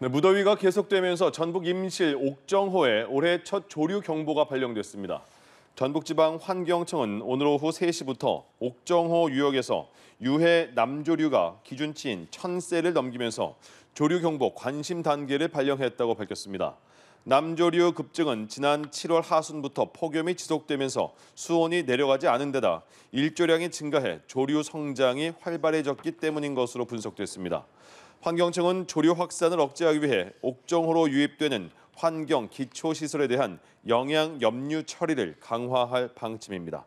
네, 무더위가 계속되면서 전북 임실 옥정호에 올해 첫 조류 경보가 발령됐습니다. 전북지방환경청은 오늘 오후 3시부터 옥정호 유역에서 유해 남조류가 기준치인 1000세를 넘기면서 조류 경보 관심 단계를 발령했다고 밝혔습니다. 남조류 급증은 지난 7월 하순부터 폭염이 지속되면서 수온이 내려가지 않은 데다 일조량이 증가해 조류 성장이 활발해졌기 때문인 것으로 분석됐습니다. 환경청은 조류 확산을 억제하기 위해 옥정호로 유입되는 환경 기초시설에 대한 영양 염류 처리를 강화할 방침입니다.